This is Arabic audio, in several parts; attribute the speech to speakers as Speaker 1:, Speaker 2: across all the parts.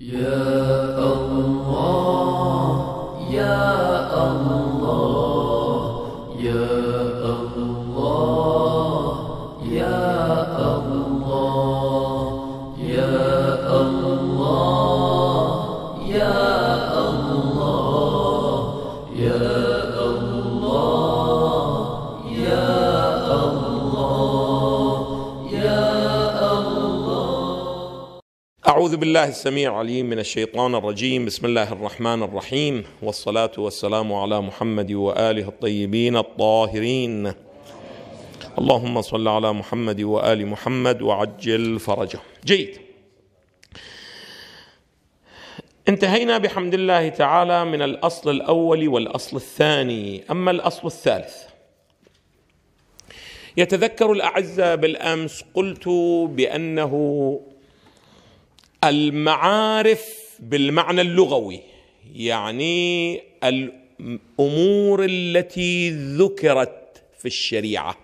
Speaker 1: Yeah. بالله السميع العليم من الشيطان الرجيم بسم الله الرحمن الرحيم والصلاة والسلام على محمد وآله الطيبين الطاهرين اللهم صل على محمد وآل محمد وعجل فرجه جيد انتهينا بحمد الله تعالى من الأصل الأول والأصل الثاني أما الأصل الثالث يتذكر الأعزة بالأمس قلت بأنه المعارف بالمعنى اللغوي يعني الامور التي ذكرت في الشريعه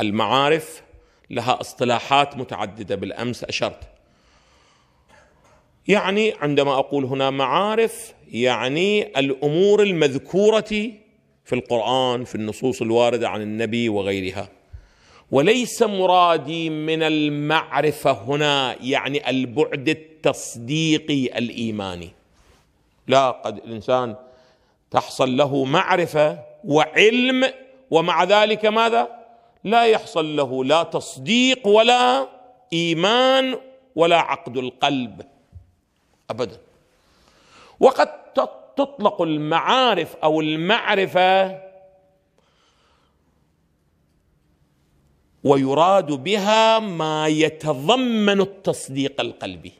Speaker 1: المعارف لها اصطلاحات متعدده بالامس اشرت يعني عندما اقول هنا معارف يعني الامور المذكوره في القران في النصوص الوارده عن النبي وغيرها وليس مرادي من المعرفه هنا يعني البعد التصديقي الايماني لا قد الانسان تحصل له معرفه وعلم ومع ذلك ماذا لا يحصل له لا تصديق ولا ايمان ولا عقد القلب ابدا وقد تطلق المعارف او المعرفه ويراد بها ما يتضمن التصديق القلبي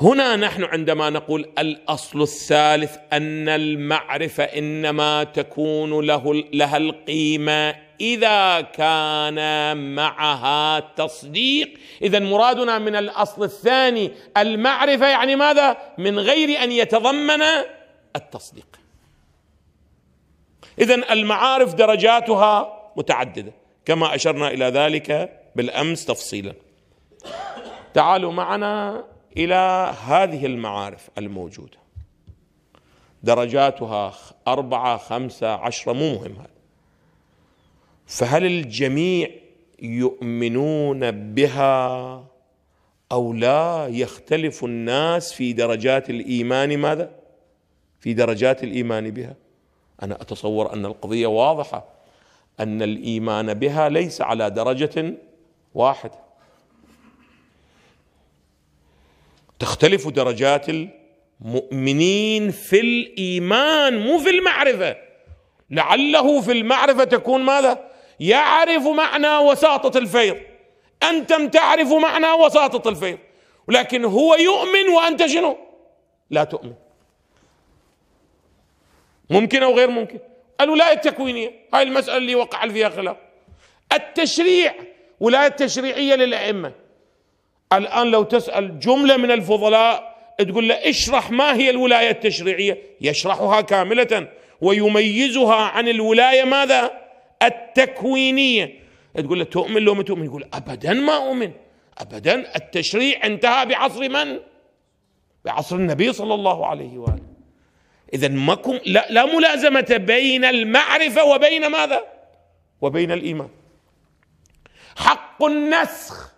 Speaker 1: هنا نحن عندما نقول الاصل الثالث ان المعرفه انما تكون له لها القيمه اذا كان معها تصديق اذا مرادنا من الاصل الثاني المعرفه يعني ماذا من غير ان يتضمن التصديق اذا المعارف درجاتها متعدده كما اشرنا الى ذلك بالامس تفصيلا تعالوا معنا الى هذه المعارف الموجوده درجاتها أربعة خمسة عشرة مو مهم هذا فهل الجميع يؤمنون بها أو لا يختلف الناس في درجات الإيمان ماذا؟ في درجات الإيمان بها انا اتصور ان القضيه واضحه ان الايمان بها ليس على درجه واحده تختلف درجات المؤمنين في الايمان مو في المعرفه لعله في المعرفه تكون ماذا يعرف معنى وساطه الفيض انتم تعرف معنى وساطه الفيض ولكن هو يؤمن وانت شنو لا تؤمن ممكن أو غير ممكن الولاية التكوينية هاي المسألة اللي وقع فيها خلاف التشريع ولاية تشريعية للأئمة الآن لو تسأل جملة من الفضلاء تقول له اشرح ما هي الولاية التشريعية يشرحها كاملة ويميزها عن الولاية ماذا التكوينية تقول له تؤمن لو ما تؤمن يقول أبدا ما أؤمن أبدا التشريع انتهى بعصر من بعصر النبي صلى الله عليه وآله إذا ماكو لا, لا ملازمة بين المعرفة وبين ماذا؟ وبين الإيمان حق النسخ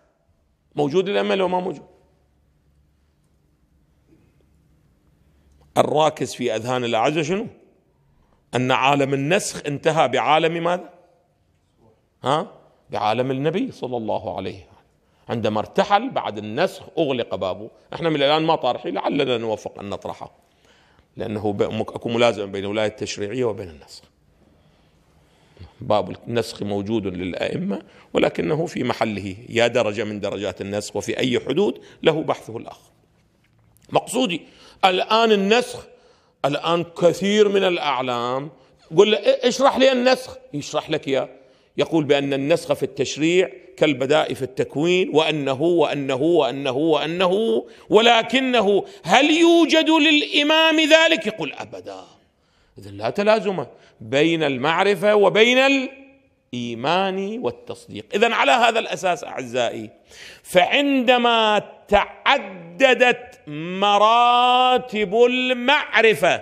Speaker 1: موجود الأمل وما موجود الراكز في أذهان الأعزة شنو؟ أن عالم النسخ انتهى بعالم ماذا؟ ها؟ بعالم النبي صلى الله عليه وسلم عندما ارتحل بعد النسخ أغلق بابه احنا من الآن ما طارحين لعلنا نوفق أن نطرحه لأنه أكو ملازمة بين الولاية التشريعية وبين النسخ باب النسخ موجود للأئمة ولكنه في محله يا درجة من درجات النسخ وفي أي حدود له بحثه الآخر مقصودي الآن النسخ الآن كثير من الأعلام قل له اشرح لي النسخ يشرح لك إياه يقول بأن النسخ في التشريع كالبداء في التكوين وأنه وأنه وأنه وأنه ولكنه هل يوجد للإمام ذلك يقول أبدا إذا لا تلازم بين المعرفة وبين الإيمان والتصديق إذا على هذا الأساس أعزائي فعندما تعددت مراتب المعرفة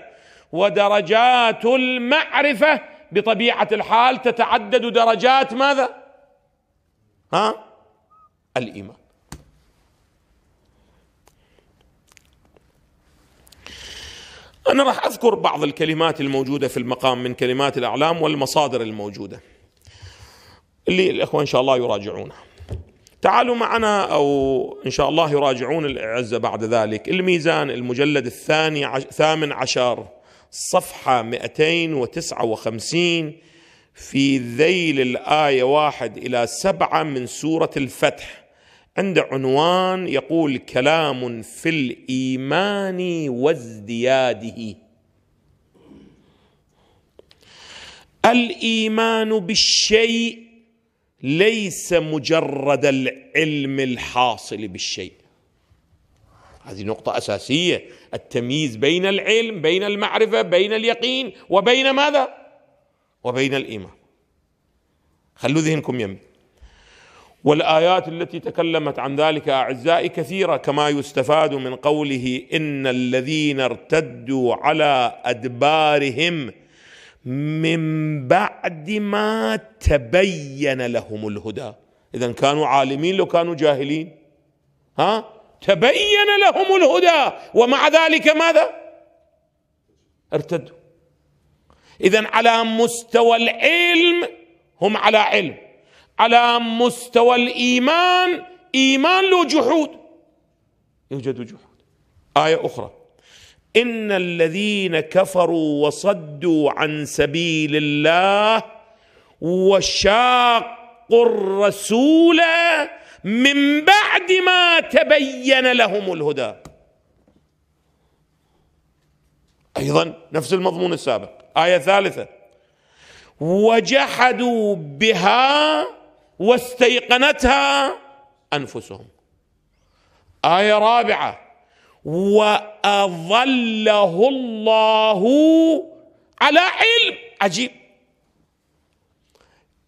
Speaker 1: ودرجات المعرفه بطبيعه الحال تتعدد درجات ماذا؟ ها؟ الايمان انا راح اذكر بعض الكلمات الموجوده في المقام من كلمات الاعلام والمصادر الموجوده اللي الاخوه ان شاء الله يراجعونها تعالوا معنا او ان شاء الله يراجعون الاعزه بعد ذلك الميزان المجلد الثاني عش... ثامن عشر صفحة 259 في ذيل الآية واحد إلى سبعة من سورة الفتح عند عنوان يقول كلام في الإيمان وازدياده الإيمان بالشيء ليس مجرد العلم الحاصل بالشيء هذه نقطة أساسية التمييز بين العلم بين المعرفة بين اليقين وبين ماذا؟ وبين الإيمان خلوا ذهنكم يمي والآيات التي تكلمت عن ذلك أعزائي كثيرة كما يستفاد من قوله إن الذين ارتدوا على أدبارهم من بعد ما تبين لهم الهدى إذا كانوا عالمين لو كانوا جاهلين ها تبين لهم الهدى ومع ذلك ماذا ارتدوا اذا على مستوى العلم هم على علم على مستوى الايمان ايمان له جحود يوجد جحود ايه اخرى ان الذين كفروا وصدوا عن سبيل الله وشاقوا الرسول من بعد ما تبين لهم الهدى ايضا نفس المضمون السابق ايه ثالثه وجحدوا بها واستيقنتها انفسهم ايه رابعه واظله الله على علم عجيب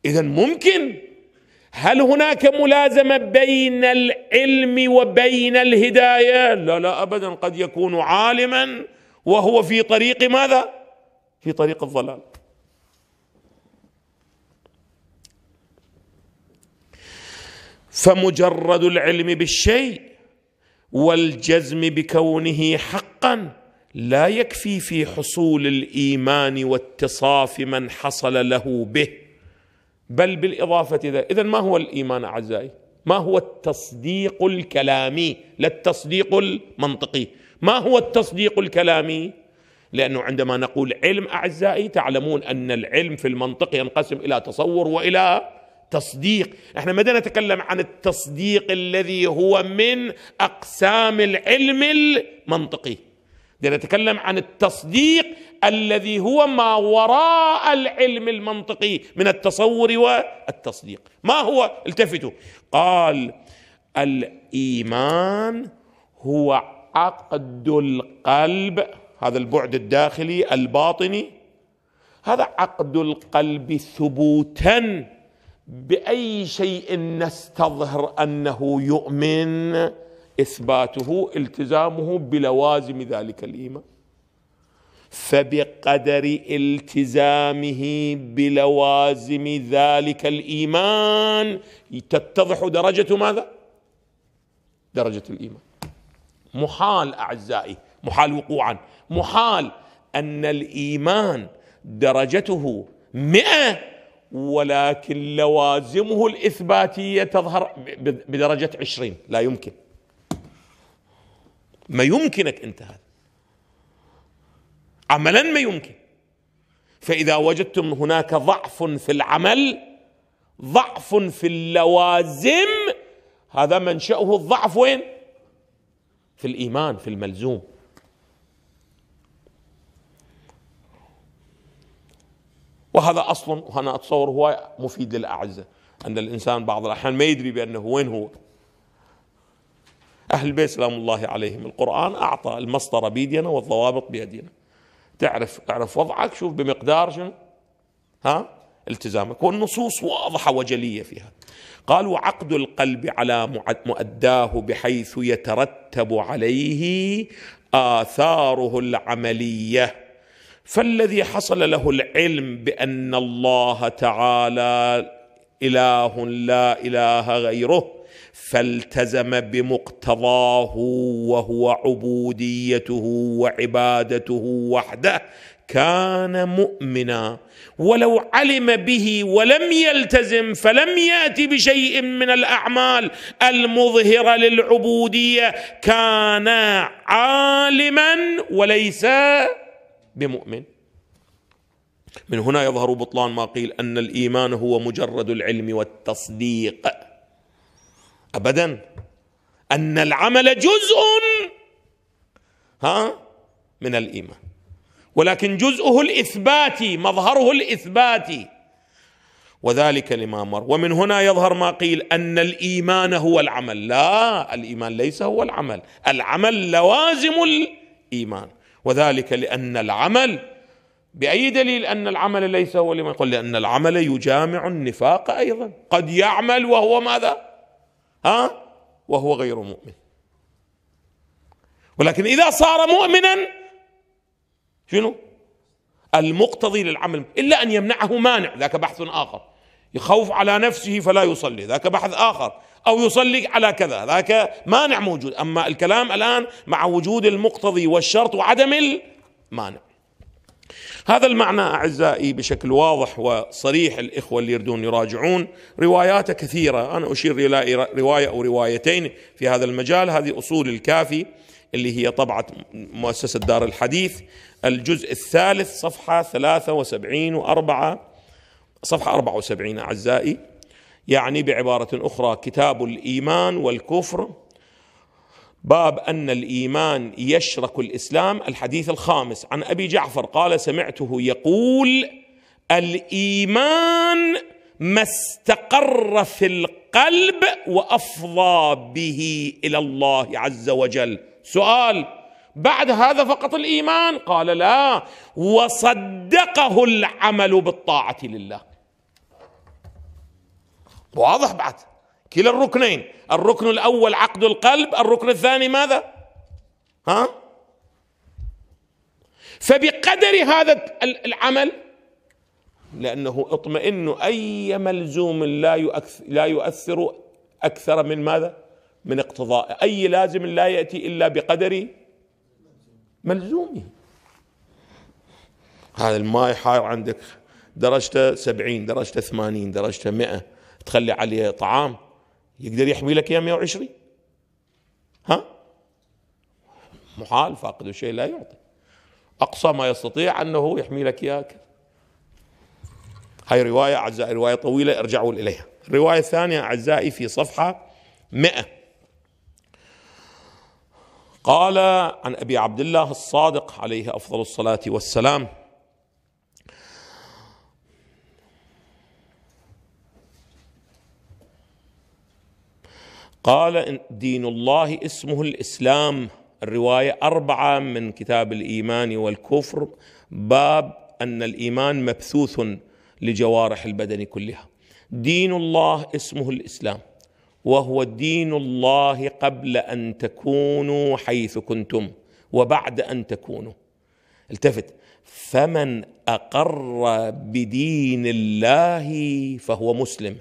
Speaker 1: اذا ممكن هل هناك ملازمه بين العلم وبين الهدايه لا لا ابدا قد يكون عالما وهو في طريق ماذا في طريق الضلال فمجرد العلم بالشيء والجزم بكونه حقا لا يكفي في حصول الايمان واتصاف من حصل له به بل بالإضافة إذا إذن ما هو الإيمان أعزائي ما هو التصديق الكلامي لا التصديق المنطقي ما هو التصديق الكلامي لأنه عندما نقول علم أعزائي تعلمون أن العلم في المنطق ينقسم إلى تصور وإلى تصديق احنا ماذا نتكلم عن التصديق الذي هو من أقسام العلم المنطقي نتكلم عن التصديق الذي هو ما وراء العلم المنطقي من التصور والتصديق ما هو التفتوا قال الايمان هو عقد القلب هذا البعد الداخلي الباطني هذا عقد القلب ثبوتا باي شيء نستظهر انه يؤمن إثباته التزامه بلوازم ذلك الإيمان فبقدر التزامه بلوازم ذلك الإيمان تتضح درجة ماذا؟ درجة الإيمان محال أعزائي محال وقوعا محال أن الإيمان درجته مئة ولكن لوازمه الإثباتية تظهر بدرجة عشرين لا يمكن ما يمكنك انت هذا عملا ما يمكن فاذا وجدتم هناك ضعف في العمل ضعف في اللوازم هذا منشاه الضعف وين في الايمان في الملزوم وهذا اصلا وانا اتصور هو مفيد للاعزه ان الانسان بعض الاحيان ما يدري بانه وين هو أهل البيت سلام الله عليهم القرآن أعطى المسطرة بيدنا والضوابط بيدنا تعرف اعرف وضعك شوف بمقدار شنو ها التزامك والنصوص واضحة وجلية فيها قال وعقد القلب على مؤداه بحيث يترتب عليه آثاره العملية فالذي حصل له العلم بأن الله تعالى إله لا إله غيره فالتزم بمقتضاه وهو عبوديته وعبادته وحده كان مؤمنا ولو علم به ولم يلتزم فلم ياتي بشيء من الاعمال المظهره للعبوديه كان عالما وليس بمؤمن من هنا يظهر بطلان ما قيل ان الايمان هو مجرد العلم والتصديق ابدا ان العمل جزء ها من الايمان ولكن جزءه الاثباتي مظهره الاثباتي وذلك لما مر ومن هنا يظهر ما قيل ان الايمان هو العمل لا الايمان ليس هو العمل العمل لوازم الايمان وذلك لان العمل باي دليل ان العمل ليس هو الإيمان قل لان العمل يجامع النفاق ايضا قد يعمل وهو ماذا ها وهو غير مؤمن ولكن إذا صار مؤمنا شنو المقتضي للعمل إلا أن يمنعه مانع ذاك بحث آخر يخوف على نفسه فلا يصلي ذاك بحث آخر أو يصلي على كذا ذاك مانع موجود أما الكلام الآن مع وجود المقتضي والشرط وعدم المانع هذا المعنى اعزائي بشكل واضح وصريح الاخوه اللي يردون يراجعون رواياته كثيره، انا اشير الى روايه او روايتين في هذا المجال، هذه اصول الكافي اللي هي طبعه مؤسسه دار الحديث الجزء الثالث صفحه 73 و4 صفحه 74 اعزائي يعني بعباره اخرى كتاب الايمان والكفر باب ان الايمان يشرك الاسلام الحديث الخامس عن ابي جعفر قال سمعته يقول الايمان ما استقر في القلب وافضى به الى الله عز وجل سؤال بعد هذا فقط الايمان قال لا وصدقه العمل بالطاعه لله واضح بعد كلا الركنين الركن الاول عقد القلب الركن الثاني ماذا ها فبقدر هذا العمل لانه اطمئن اي ملزوم لا لا يؤثر اكثر من ماذا من اقتضاء اي لازم لا ياتي الا بقدر ملزومه هذا الماء حار عندك درجته سبعين درجته ثمانين درجته مئة تخلي عليه طعام يقدر يحمي لك اياه 120 ها محال فاقد الشيء لا يعطي اقصى ما يستطيع انه يحمي لك اياه هاي رواية أعزائي رواية طويلة ارجعوا إليها الرواية الثانية أعزائي في صفحة 100 قال عن أبي عبد الله الصادق عليه أفضل الصلاة والسلام قال دين الله اسمه الاسلام الروايه اربعه من كتاب الايمان والكفر باب ان الايمان مبثوث لجوارح البدن كلها دين الله اسمه الاسلام وهو دين الله قبل ان تكونوا حيث كنتم وبعد ان تكونوا التفت فمن اقر بدين الله فهو مسلم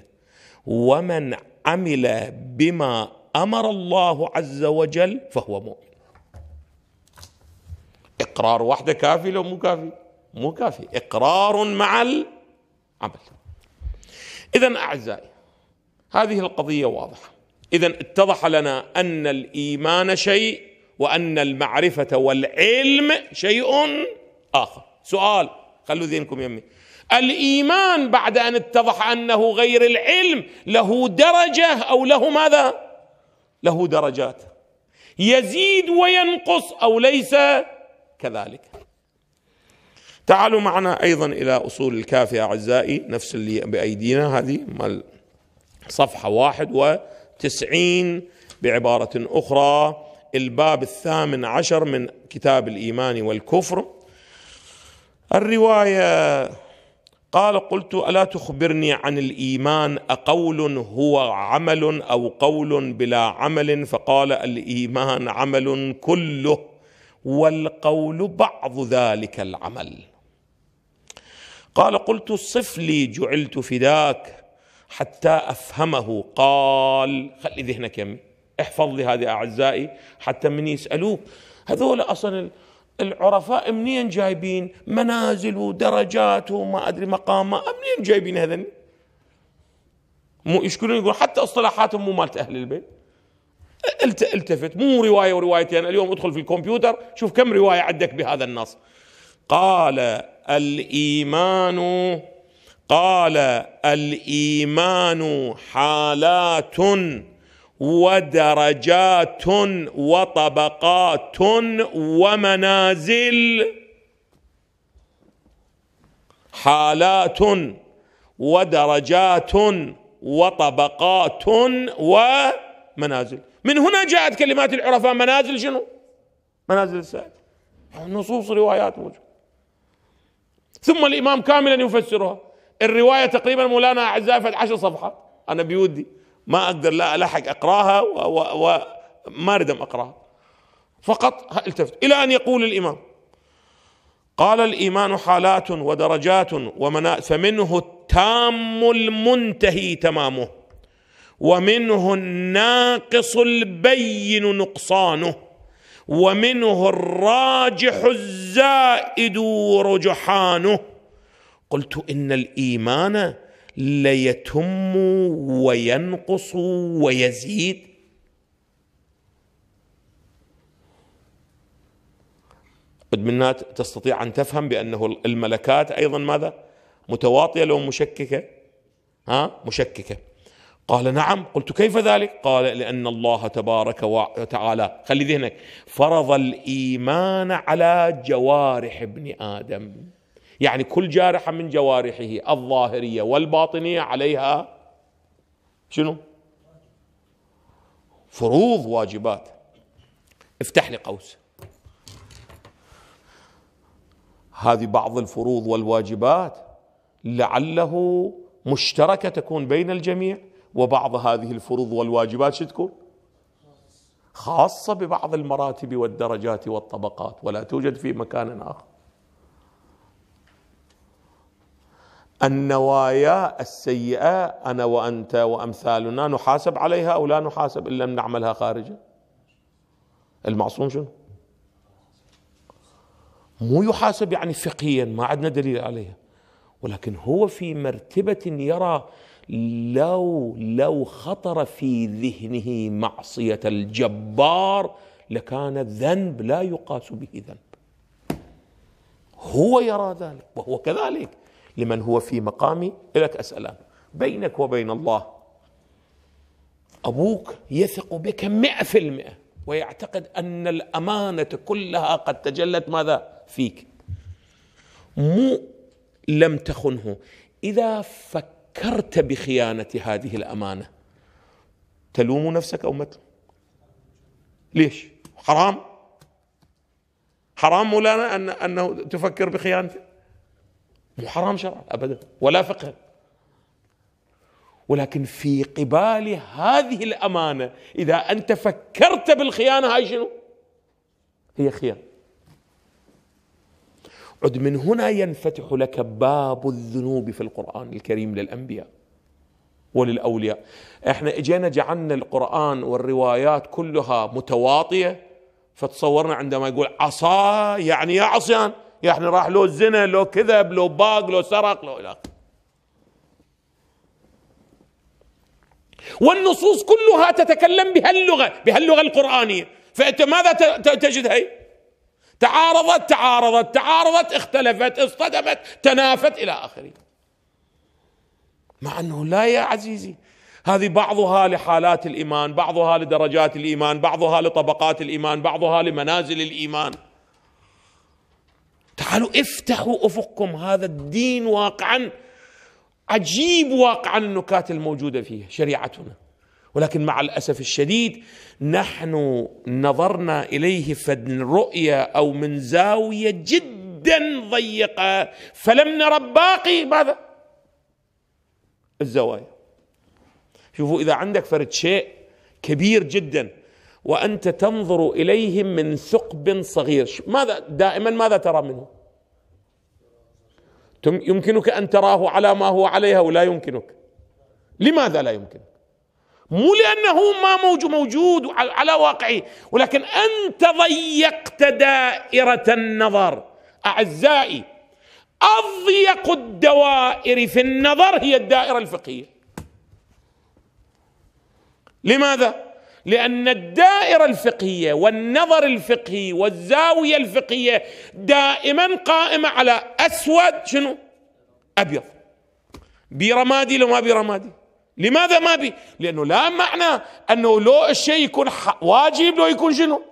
Speaker 1: ومن عمل بما امر الله عز وجل فهو مؤمن اقرار وحده كافي لو مو كافي مو كافي اقرار مع العمل اذا اعزائي هذه القضيه واضحه اذا اتضح لنا ان الايمان شيء وان المعرفه والعلم شيء اخر سؤال خلوا ذهنكم يمي الايمان بعد ان اتضح انه غير العلم له درجه او له ماذا له درجات يزيد وينقص او ليس كذلك تعالوا معنا ايضا الى اصول الكافي اعزائي نفس اللي بايدينا هذه مال صفحه واحد وتسعين بعباره اخرى الباب الثامن عشر من كتاب الايمان والكفر الروايه قال قلت الا تخبرني عن الايمان اقول هو عمل او قول بلا عمل فقال الايمان عمل كله والقول بعض ذلك العمل قال قلت صف لي جعلت فداك حتى افهمه قال خلي ذهنك يمي احفظ لي هذه اعزائي حتى من يسالوك هذول اصلا العرفاء منين جايبين منازل ودرجات وما أدري مقامة منين جايبين هذا مو يشكلون يقول حتى اصطلاحاتهم مو مالت أهل البيت التفت مو رواية وروايتين يعني اليوم ادخل في الكمبيوتر شوف كم رواية عندك بهذا النص قال الإيمان قال الإيمان حالات ودرجات وطبقات ومنازل حالات ودرجات وطبقات ومنازل من هنا جاءت كلمات العرفاء منازل شنو منازل السائل نصوص روايات موجودة ثم الإمام كاملا يفسرها الرواية تقريبا مولانا أعزائي عشر صفحة أنا بيودي ما اقدر لا الحق اقراها وما ردم اقراها فقط التفت الى ان يقول الامام قال الايمان حالات ودرجات ومنا فمنه التام المنتهي تمامه ومنه الناقص البين نقصانه ومنه الراجح الزائد رجحانه قلت ان الايمان ليتم وينقص ويزيد قد منها تستطيع أن تفهم بأنه الملكات أيضا ماذا متواطئة لو مشككة ها مشككة قال نعم قلت كيف ذلك قال لأن الله تبارك وتعالى خلي ذهنك فرض الإيمان على جوارح ابن آدم يعني كل جارحة من جوارحه الظاهرية والباطنية عليها شنو فروض واجبات افتح لي قوس هذه بعض الفروض والواجبات لعله مشتركة تكون بين الجميع وبعض هذه الفروض والواجبات شو تكون خاصة ببعض المراتب والدرجات والطبقات ولا توجد في مكان آخر النوايا السيئه انا وانت وامثالنا نحاسب عليها او لا نحاسب ان لم نعملها خارجا المعصوم شنو؟ مو يحاسب يعني فقهيا ما عندنا دليل عليها ولكن هو في مرتبه يرى لو لو خطر في ذهنه معصيه الجبار لكان الذنب لا يقاس به ذنب هو يرى ذلك وهو كذلك لمن هو في مقامي لك أسألان بينك وبين الله أبوك يثق بك مئة في المئة ويعتقد أن الأمانة كلها قد تجلت ماذا فيك مو لم تخنه إذا فكرت بخيانة هذه الأمانة تلوم نفسك أو ما ليش حرام حرام مولانا أن أنه تفكر بخيانته مو حرام شرعا ابدا ولا فقه ولكن في قبال هذه الامانه اذا انت فكرت بالخيانه هاي شنو؟ هي خيانه عد من هنا ينفتح لك باب الذنوب في القرآن الكريم للأنبياء وللأولياء احنا اجينا جعلنا القرآن والروايات كلها متواطية فتصورنا عندما يقول عصا يعني يا عصيان يعني راح له زنا لو كذب لو باق لو سرق لو الى والنصوص كلها تتكلم بهاللغه بهاللغه القرانيه فانت ماذا تجد هي تعارضت تعارضت تعارضت اختلفت اصطدمت تنافت الى اخره مع انه لا يا عزيزي هذه بعضها لحالات الايمان بعضها لدرجات الايمان بعضها لطبقات الايمان بعضها لمنازل الايمان تعالوا افتحوا افقكم هذا الدين واقعا عجيب واقعا النكات الموجوده فيه شريعتنا ولكن مع الاسف الشديد نحن نظرنا اليه رؤيه او من زاويه جدا ضيقه فلم نرى باقي ماذا؟ الزوايا شوفوا اذا عندك فرد شيء كبير جدا وانت تنظر اليهم من ثقب صغير ماذا دائما ماذا ترى منه؟ يمكنك ان تراه على ما هو عليها ولا يمكنك لماذا لا يمكن مو لانه ما موجود على واقعه ولكن انت ضيقت دائره النظر اعزائي اضيق الدوائر في النظر هي الدائره الفقهيه لماذا لان الدائره الفقهيه والنظر الفقهي والزاويه الفقهيه دائما قائمه على اسود شنو؟ ابيض برمادي لو ما برمادي لماذا ما بي؟ لانه لا معنى انه لو الشيء يكون واجب لو يكون شنو؟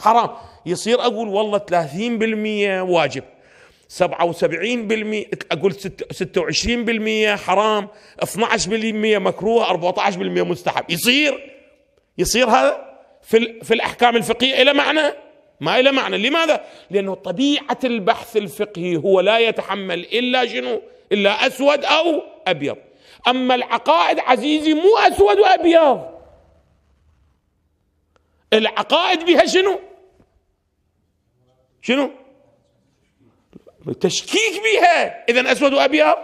Speaker 1: حرام يصير اقول والله 30% واجب 77% اقول 26% حرام 12% مكروه 14% مستحب يصير يصير هذا في, في الأحكام الفقهية إلى معنى ما إلى معنى لماذا؟ لأنه طبيعة البحث الفقهي هو لا يتحمل إلا شنو؟ إلا أسود أو أبيض أما العقائد عزيزي مو أسود وأبيض العقائد بها شنو؟ شنو؟ تشكيك بها إذا أسود وأبيض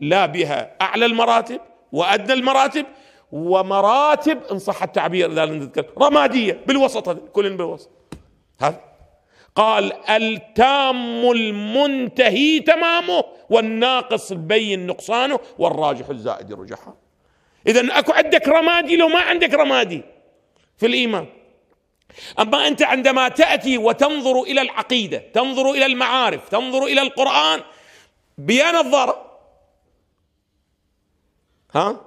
Speaker 1: لا بها أعلى المراتب وأدنى المراتب ومراتب ان صح التعبير اذا نتكلم رماديه بالوسط هذا كل بالوسط هذا قال التام المنتهي تمامه والناقص البين نقصانه والراجح الزائد رجحه اذا اكو عندك رمادي لو ما عندك رمادي في الايمان اما انت عندما تاتي وتنظر الى العقيده تنظر الى المعارف تنظر الى القران بيان الضرر ها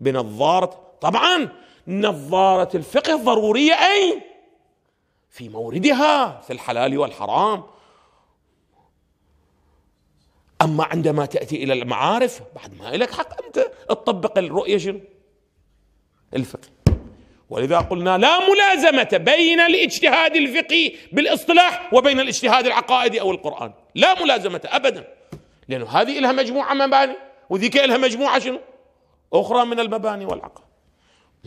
Speaker 1: بنظارة طبعا نظارة الفقه الضرورية أين؟ في موردها في الحلال والحرام أما عندما تأتي إلى المعارف بعد ما لك حق أنت تطبق الرؤية شنو؟ الفقه ولذا قلنا لا ملازمة بين الاجتهاد الفقهي بالاصطلاح وبين الاجتهاد العقائدي أو القرآن لا ملازمة أبدا لأنه هذه لها مجموعة مباني وذيك لها مجموعة شنو أخرى من المباني والعقائد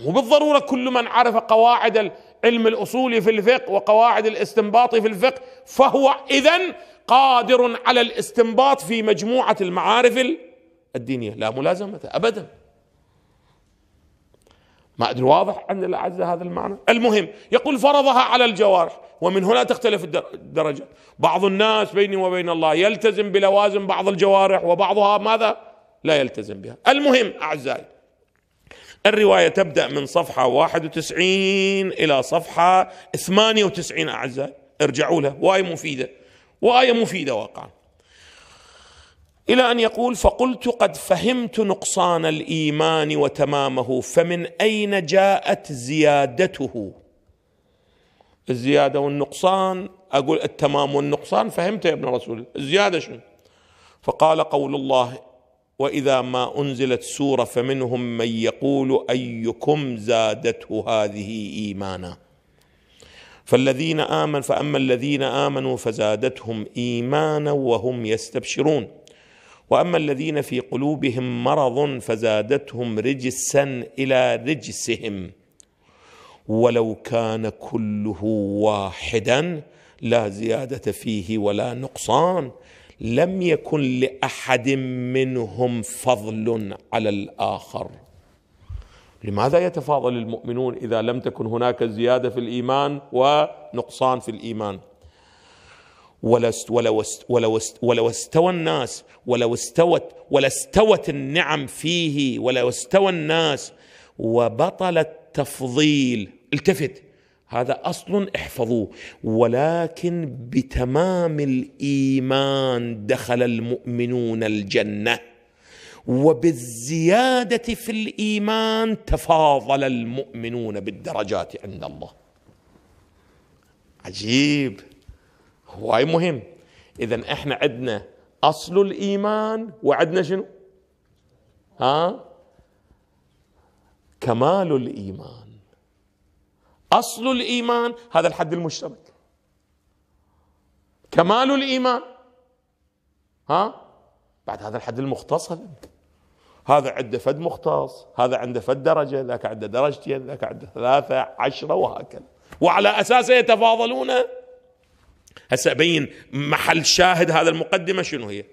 Speaker 1: وبالضرورة كل من عرف قواعد العلم الأصولي في الفقه وقواعد الاستنباط في الفقه فهو إذن قادر على الاستنباط في مجموعة المعارف الدينية لا ملازمة أبدا ما أدري واضح عند الأعزة هذا المعنى المهم يقول فرضها على الجوارح ومن هنا تختلف الدرجات بعض الناس بيني وبين الله يلتزم بلوازم بعض الجوارح وبعضها ماذا لا يلتزم بها المهم أعزائي الرواية تبدأ من صفحة 91 إلى صفحة 98 أعزائي ارجعوا لها وآية مفيدة وآية مفيدة واقعا إلى أن يقول فقلت قد فهمت نقصان الإيمان وتمامه فمن أين جاءت زيادته الزيادة والنقصان أقول التمام والنقصان فهمت يا ابن رسول الزيادة شنو فقال قول الله واذا ما انزلت سوره فمنهم من يقول ايكم زادته هذه ايمانا فالذين امن فاما الذين امنوا فزادتهم ايمانا وهم يستبشرون واما الذين في قلوبهم مرض فزادتهم رجسا الى رجسهم ولو كان كله واحدا لا زياده فيه ولا نقصان لم يكن لاحد منهم فضل على الاخر لماذا يتفاضل المؤمنون اذا لم تكن هناك زياده في الايمان ونقصان في الايمان ولو ولو ولو استوى الناس ولو استوت ولاستوت استوت النعم فيه ولو استوى الناس وبطل التفضيل التفت هذا اصل احفظوه ولكن بتمام الايمان دخل المؤمنون الجنه وبالزياده في الايمان تفاضل المؤمنون بالدرجات عند الله عجيب هواي مهم اذا احنا عندنا اصل الايمان وعندنا شنو ها كمال الايمان أصل الإيمان هذا الحد المشترك كمال الإيمان ها بعد هذا الحد المختص هذا هذا عنده فد مختص هذا عنده فد درجة ذاك عنده درجتين ذاك عنده ثلاثة عشرة وهكذا وعلى أساسه يتفاضلون هسه أبين محل شاهد هذا المقدمة شنو هي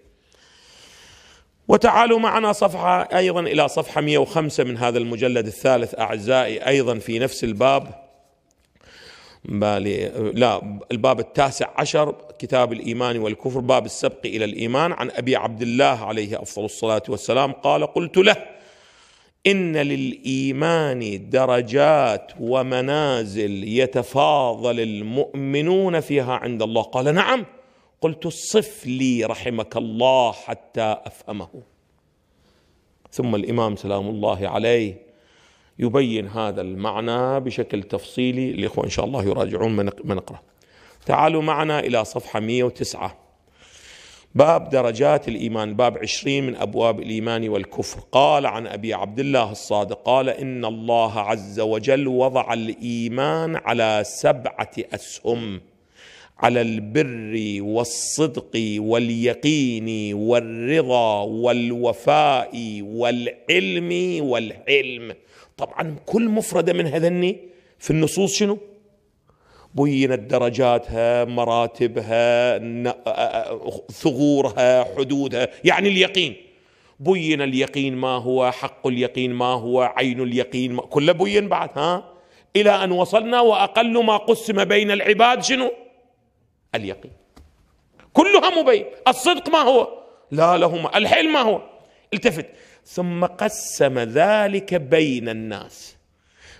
Speaker 1: وتعالوا معنا صفحة أيضا إلى صفحة 105 من هذا المجلد الثالث أعزائي أيضا في نفس الباب لا الباب التاسع عشر كتاب الإيمان والكفر باب السبق إلى الإيمان عن أبي عبد الله عليه أفضل الصلاة والسلام قال قلت له إن للإيمان درجات ومنازل يتفاضل المؤمنون فيها عند الله قال نعم قلت صف لي رحمك الله حتى أفهمه ثم الإمام سلام الله عليه يبين هذا المعنى بشكل تفصيلي الإخوة إن شاء الله يراجعون ما نقرأ تعالوا معنا إلى صفحة 109 باب درجات الإيمان باب عشرين من أبواب الإيمان والكفر قال عن أبي عبد الله الصادق قال إن الله عز وجل وضع الإيمان على سبعة أسهم على البر والصدق واليقين والرضا والوفاء والعلم والعلم طبعا كل مفردة من هذني في النصوص شنو بينت درجاتها مراتبها ثغورها حدودها يعني اليقين بين اليقين ما هو حق اليقين ما هو عين اليقين ما كله بين بعد ها إلى أن وصلنا وأقل ما قسم بين العباد شنو اليقين كلها مبين الصدق ما هو لا لهما الحلم ما هو التفت ثم قسم ذلك بين الناس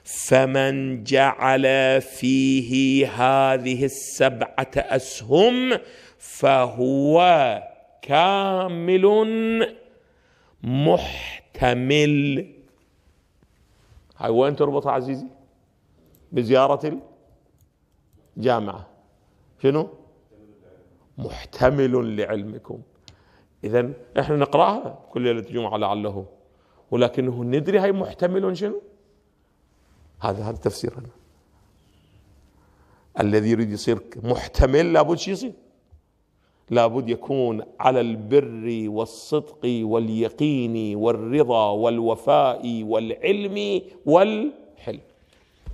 Speaker 1: فمن جعل فيه هذه السبعه اسهم فهو كامل محتمل هاي وين تربط عزيزي بزيارة الجامعة شنو محتمل لعلمكم إذا إحنا نقرأها كل ليلة جمعة لعله ولكنه ندري هاي محتمل شنو هذا هذا تفسيرنا الذي يريد يصير محتمل لابد شو يصير لابد يكون على البر والصدق واليقين والرضا والوفاء والعلم والحلم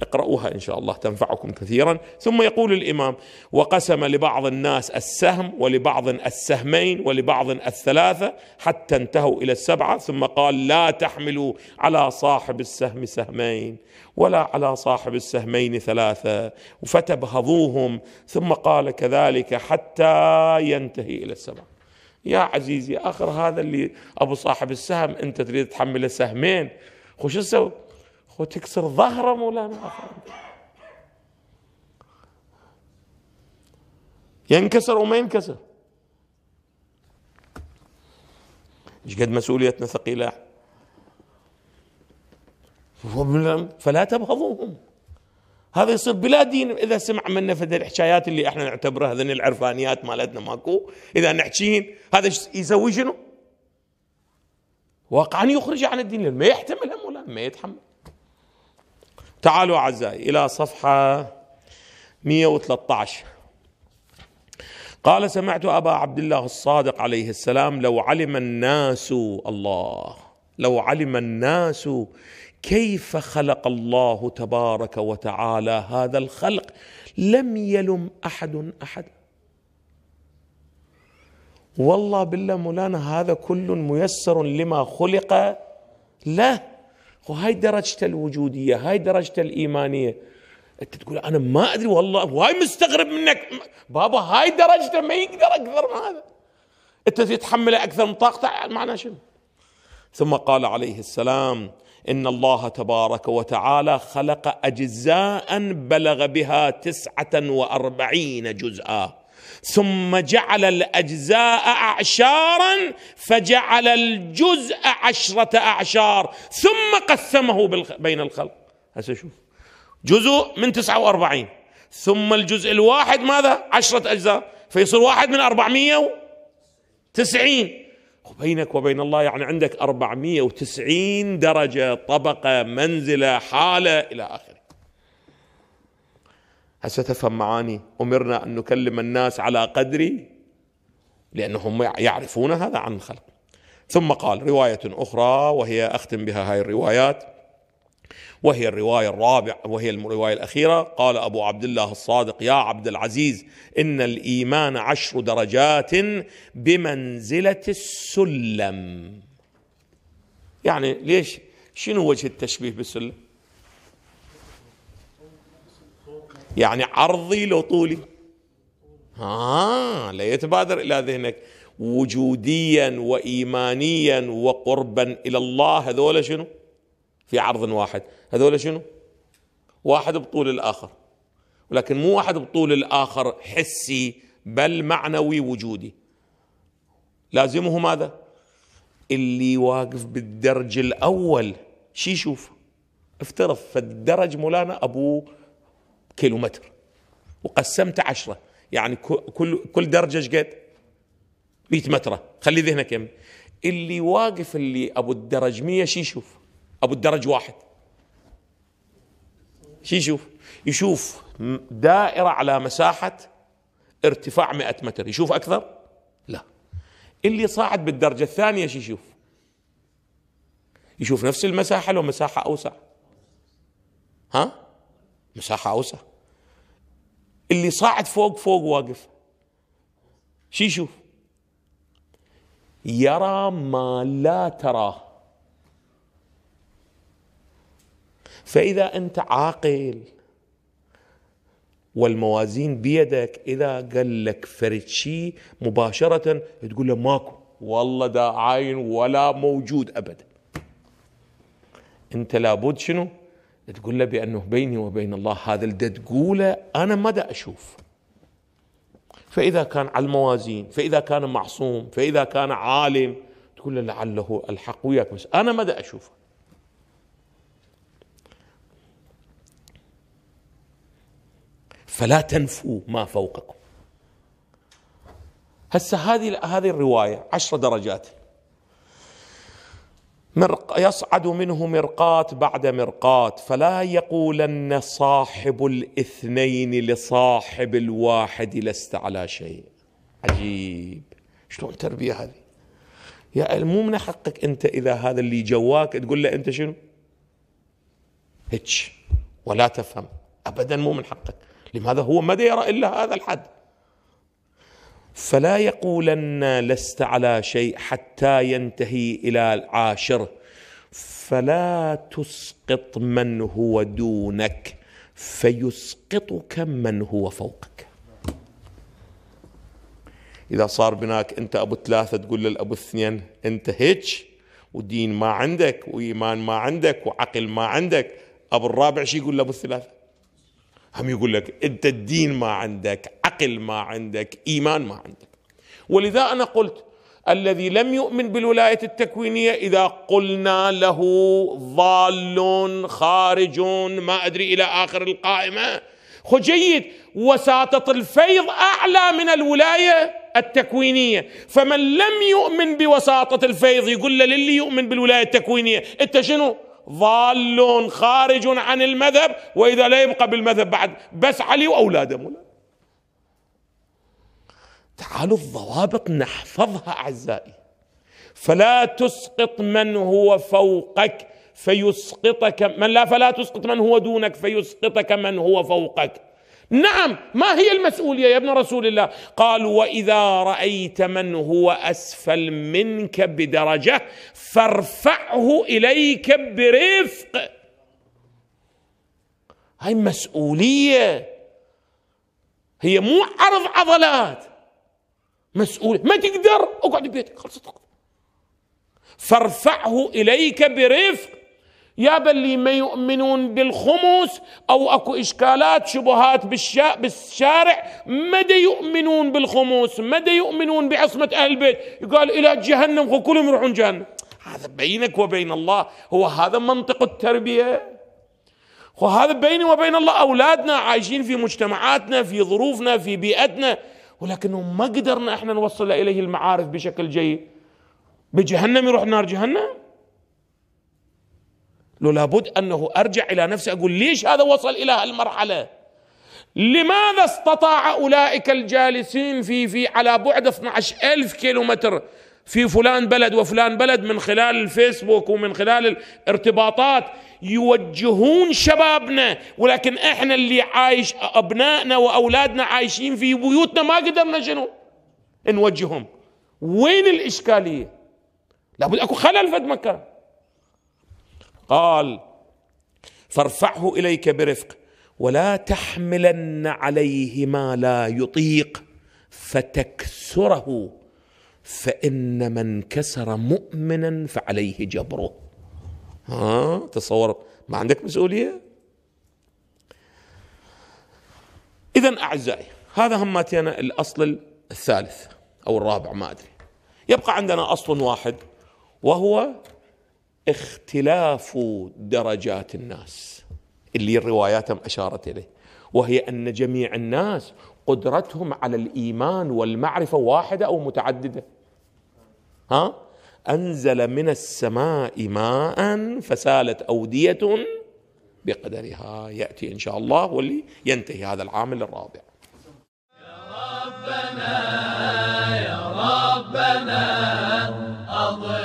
Speaker 1: اقرأوها إن شاء الله تنفعكم كثيرا ثم يقول الإمام وقسم لبعض الناس السهم ولبعض السهمين ولبعض الثلاثة حتى انتهوا إلى السبعة ثم قال لا تحملوا على صاحب السهم سهمين ولا على صاحب السهمين ثلاثة فتبهضوهم ثم قال كذلك حتى ينتهي إلى السبعة يا عزيزي آخر هذا اللي أبو صاحب السهم أنت تريد تحمله سهمين خوش تسوي خو تكسر ظهره مولانا ينكسر وما ينكسر ايش قد مسؤوليتنا ثقيله فلا تبغضوهم هذا يصير بلا دين اذا سمع منا فد الحكايات اللي احنا نعتبرها هذن العرفانيات مالتنا ماكو اذا نحكيهن هذا يسوي شنو؟ واقعا يخرج عن الدين ما يحتمل هم ولا ما يتحمل تعالوا أعزائي إلى صفحة 113 قال سمعت أبا عبد الله الصادق عليه السلام لو علم الناس الله لو علم الناس كيف خلق الله تبارك وتعالى هذا الخلق لم يلم أحد أحد والله بالله مولانا هذا كل ميسر لما خلق له وهاي درجته الوجوديه هاي درجته الايمانيه انت تقول انا ما ادري والله واي مستغرب منك بابا هاي درجته ما يقدر اكثر من هذا انت تتحمله اكثر من طاقته معناه شنو ثم قال عليه السلام ان الله تبارك وتعالى خلق اجزاء بلغ بها تسعه واربعين جزءا ثم جعل الاجزاء اعشارا فجعل الجزء عشره اعشار ثم قسمه بين الخلق هسه شوف جزء من 49 ثم الجزء الواحد ماذا عشرة أجزاء فيصير واحد من 490 وبينك وبين الله يعني عندك 490 درجة طبقة منزلة حالة إلى آخره هسه تفهم معاني أمرنا أن نكلم الناس على قدر لأنهم يعرفون هذا عن الخلق ثم قال رواية أخرى وهي أختم بها هاي الروايات وهي الرواية الرابعة وهي الرواية الأخيرة قال أبو عبد الله الصادق يا عبد العزيز إن الإيمان عشر درجات بمنزلة السلم يعني ليش شنو وجه التشبيه بالسلم يعني عرضي لو طولي ها لا يتبادر إلى ذهنك وجوديا وإيمانيا وقربا إلى الله هذول شنو في عرض واحد هذول شنو واحد بطول الآخر ولكن مو واحد بطول الآخر حسي بل معنوي وجودي لازمه ماذا اللي واقف بالدرج الأول شي يشوف افترض فالدرج مولانا أبوه كيلو متر وقسمت عشرة يعني كل كل درجه ايش قد؟ 100 متره خلي ذهنك يم اللي واقف اللي ابو الدرج 100 شي يشوف؟ ابو الدرج واحد شي يشوف؟ يشوف دائره على مساحه ارتفاع 100 متر يشوف اكثر؟ لا اللي صاعد بالدرجه الثانيه شي يشوف؟ يشوف نفس المساحه لو مساحه اوسع ها؟ مساحه اوسع اللي صاعد فوق فوق واقف شو يشوف يرى ما لا تراه فاذا انت عاقل والموازين بيدك اذا قال لك فرد شيء مباشره تقول له ماكو والله دا عاين ولا موجود ابدا انت لابد شنو تقول له بأنه بيني وبين الله هذا اللي تقوله أنا ما دا أشوف فإذا كان على الموازين فإذا كان معصوم فإذا كان عالم تقول له لعله الحق وياك بس أنا ما دا أشوفه فلا تنفوا ما فوقكم هسه هذه هذه الروايه عشر درجات مرق يصعد منه مرقات بعد مرقات فلا يقولن صاحب الاثنين لصاحب الواحد لست على شيء عجيب شلون تربية هذه يا مو من حقك انت اذا هذا اللي جواك تقول له انت شنو هتش ولا تفهم ابدا مو من حقك لماذا هو ماذا يرى الا هذا الحد فلا يقولن لست على شيء حتى ينتهي الى العاشر فلا تسقط من هو دونك فيسقطك من هو فوقك اذا صار بناك انت ابو ثلاثه تقول للابو اثنين انت هيك ودين ما عندك وايمان ما عندك وعقل ما عندك ابو الرابع شي يقول لابو الثلاثه هم يقول لك انت الدين ما عندك عقل ما عندك ايمان ما عندك ولذا انا قلت الذي لم يؤمن بالولايه التكوينيه اذا قلنا له ضال خارج ما ادري الى اخر القائمه خو جيد وساطه الفيض اعلى من الولايه التكوينيه فمن لم يؤمن بوساطه الفيض يقول له للي يؤمن بالولايه التكوينيه انت شنو ضال خارج عن المذهب واذا لا يبقى بالمذهب بعد بس علي واولاده مولا تعالوا الضوابط نحفظها اعزائي فلا تسقط من هو فوقك فيسقطك من لا فلا تسقط من هو دونك فيسقطك من هو فوقك نعم ما هي المسؤوليه يا ابن رسول الله قال واذا رايت من هو اسفل منك بدرجه فارفعه اليك برفق هاي مسؤوليه هي مو عرض عضلات مسؤول ما تقدر اقعد ببيتك خلصت فارفعه اليك برفق يا باللي ما يؤمنون بالخمس او اكو اشكالات شبهات بالشا بالشارع مدى يؤمنون بالخمس مدى يؤمنون بعصمه اهل البيت يقال الى جهنم كلهم يروحون جهنم هذا بينك وبين الله هو هذا منطق التربيه وهذا بيني وبين الله اولادنا عايشين في مجتمعاتنا في ظروفنا في بيئتنا ولكنه ما قدرنا احنا نوصل اليه المعارف بشكل جيد بجهنم يروح نار جهنم له لابد أنه أرجع إلى نفسي أقول ليش هذا وصل إلى هالمرحلة لماذا استطاع أولئك الجالسين في في على بعد 12 ألف متر في فلان بلد وفلان بلد من خلال الفيسبوك ومن خلال الارتباطات يوجهون شبابنا ولكن احنا اللي عايش ابنائنا واولادنا عايشين في بيوتنا ما قدرنا شنو نوجههم وين الاشكاليه لابد اكو خلل فد مكان قال فارفعه اليك برفق ولا تحملن عليه ما لا يطيق فتكسره فان من كسر مؤمنا فعليه جبره ها تصور ما عندك مسؤوليه اذا اعزائي هذا همتنا الاصل الثالث او الرابع ما ادري يبقى عندنا اصل واحد وهو اختلاف درجات الناس اللي رواياتهم أشارت إليه وهي أن جميع الناس قدرتهم على الإيمان والمعرفة واحدة أو متعددة ها أنزل من السماء ماء فسالت أودية بقدرها يأتي إن شاء الله واللي ينتهي هذا العامل الرابع يا ربنا يا ربنا أضل